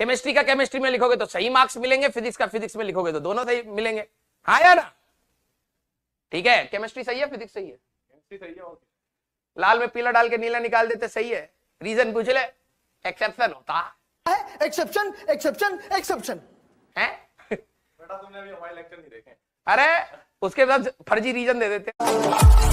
chemistry का chemistry में लिखोगे तो सही मार्क्स मिलेंगे फिजिक्स का फिजिक्स में लिखोगे तो दोनों सही मिलेंगे हाँ यार ठीक है केमिस्ट्री सही है फिजिक्स सही है केमिस्ट्री सही है लाल में पीला डाल के नीला निकाल देते सही है रीजन पूछ ले एक्सेप्शन होता है एक्सेप्शन एक्सेप्शन एक्सेप्शन है बेटा तुमने अभी हमारे लेक्चर नहीं देखे अरे उसके बाद फर्जी रीजन दे देते हैं